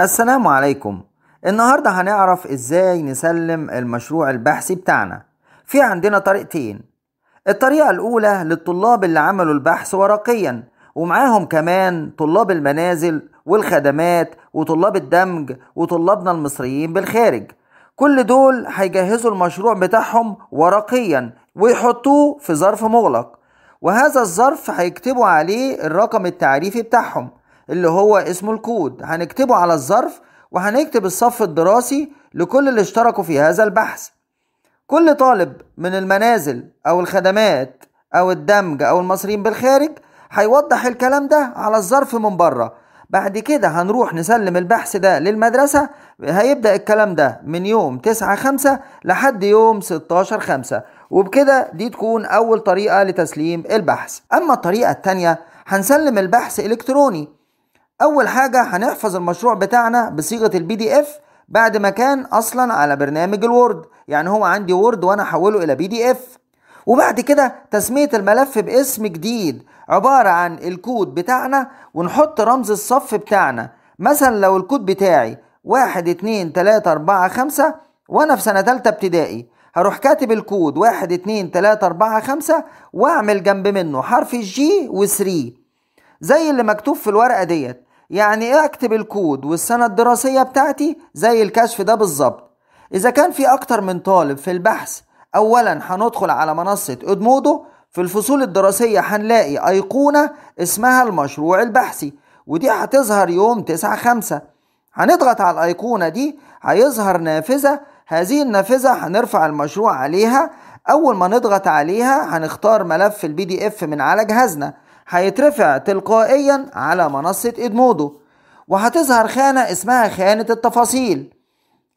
السلام عليكم النهاردة هنعرف ازاي نسلم المشروع البحثي بتاعنا في عندنا طريقتين الطريقة الأولى للطلاب اللي عملوا البحث ورقيا ومعاهم كمان طلاب المنازل والخدمات وطلاب الدمج وطلابنا المصريين بالخارج كل دول هيجهزوا المشروع بتاعهم ورقيا ويحطوه في ظرف مغلق وهذا الظرف هيكتبوا عليه الرقم التعريفي بتاعهم اللي هو اسمه الكود هنكتبه على الظرف وهنكتب الصف الدراسي لكل اللي اشتركوا في هذا البحث كل طالب من المنازل أو الخدمات أو الدمج أو المصريين بالخارج هيوضح الكلام ده على الظرف من بره بعد كده هنروح نسلم البحث ده للمدرسة هيبدأ الكلام ده من يوم تسعة خمسة لحد يوم ستاشر خمسة وبكده دي تكون أول طريقة لتسليم البحث أما الطريقة التانية هنسلم البحث إلكتروني اول حاجة هنحفظ المشروع بتاعنا بصيغة البي دي اف بعد ما كان اصلا على برنامج الوورد يعني هو عندي وورد وانا احوله الى بي دي اف وبعد كده تسمية الملف باسم جديد عبارة عن الكود بتاعنا ونحط رمز الصف بتاعنا مثلا لو الكود بتاعي واحد اتنين تلاتة اربعة خمسة وانا في سنة تالتة ابتدائي هروح كاتب الكود واحد اتنين تلاتة اربعة خمسة واعمل جنب منه حرف الجي وثري زي اللي مكتوب في الورقة ديت يعني إيه اكتب الكود والسنة الدراسية بتاعتي زي الكشف ده بالظبط إذا كان في أكتر من طالب في البحث أولا هندخل على منصة أدمودو في الفصول الدراسية هنلاقي أيقونة اسمها المشروع البحثي ودي هتظهر يوم 9 5 هنضغط على الأيقونة دي هيظهر نافذة هذه النافذة هنرفع المشروع عليها أول ما نضغط عليها هنختار ملف البي دي إف من على جهازنا هيترفع تلقائيا على منصة ادمودو وهتظهر خانة اسمها خانة التفاصيل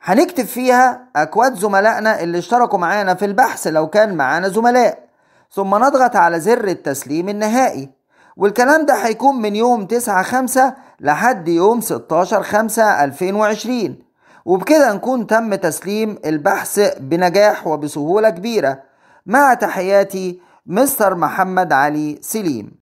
هنكتب فيها أكواد زملائنا اللي اشتركوا معانا في البحث لو كان معانا زملاء ثم نضغط على زر التسليم النهائي والكلام ده هيكون من يوم 9 خمسة لحد يوم 16 5 2020 وبكده نكون تم تسليم البحث بنجاح وبسهولة كبيرة مع تحياتي مستر محمد علي سليم